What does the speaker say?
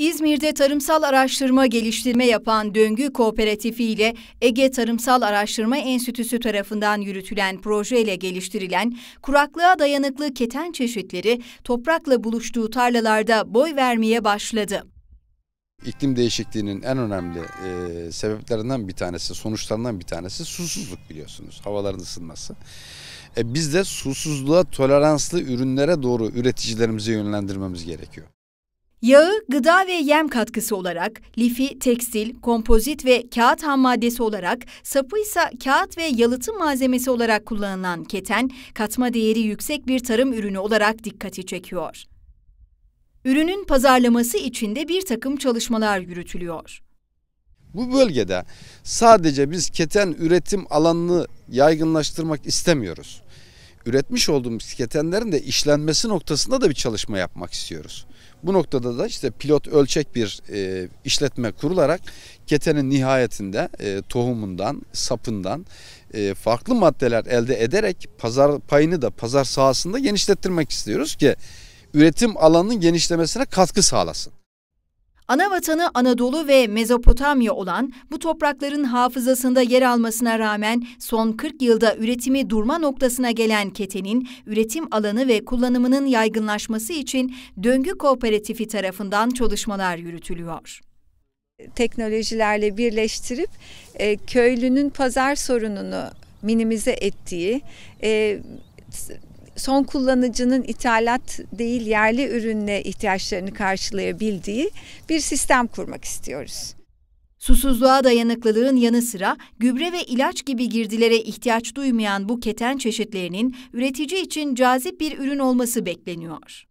İzmir'de tarımsal araştırma geliştirme yapan Döngü Kooperatifi ile Ege Tarımsal Araştırma Enstitüsü tarafından yürütülen projeyle geliştirilen kuraklığa dayanıklı keten çeşitleri toprakla buluştuğu tarlalarda boy vermeye başladı. İklim değişikliğinin en önemli e, sebeplerinden bir tanesi, sonuçlarından bir tanesi susuzluk biliyorsunuz, havaların ısınması. E, biz de susuzluğa toleranslı ürünlere doğru üreticilerimizi yönlendirmemiz gerekiyor. Yağı gıda ve yem katkısı olarak, lifi tekstil, kompozit ve kağıt ham maddesi olarak, sapı ise kağıt ve yalıtım malzemesi olarak kullanılan keten, katma değeri yüksek bir tarım ürünü olarak dikkati çekiyor. Ürünün pazarlaması için de bir takım çalışmalar yürütülüyor. Bu bölgede sadece biz keten üretim alanını yaygınlaştırmak istemiyoruz üretmiş olduğumuz ketenlerin de işlenmesi noktasında da bir çalışma yapmak istiyoruz. Bu noktada da işte pilot ölçek bir e, işletme kurularak ketenin nihayetinde e, tohumundan, sapından e, farklı maddeler elde ederek pazar payını da pazar sahasında genişlettirmek istiyoruz ki üretim alanının genişlemesine katkı sağlasın. Ana vatanı Anadolu ve Mezopotamya olan bu toprakların hafızasında yer almasına rağmen son 40 yılda üretimi durma noktasına gelen ketenin üretim alanı ve kullanımının yaygınlaşması için döngü kooperatifi tarafından çalışmalar yürütülüyor teknolojilerle birleştirip e, köylünün pazar sorununu minimize ettiği e, son kullanıcının ithalat değil yerli ürünle ihtiyaçlarını karşılayabildiği bir sistem kurmak istiyoruz. Susuzluğa dayanıklılığın yanı sıra gübre ve ilaç gibi girdilere ihtiyaç duymayan bu keten çeşitlerinin üretici için cazip bir ürün olması bekleniyor.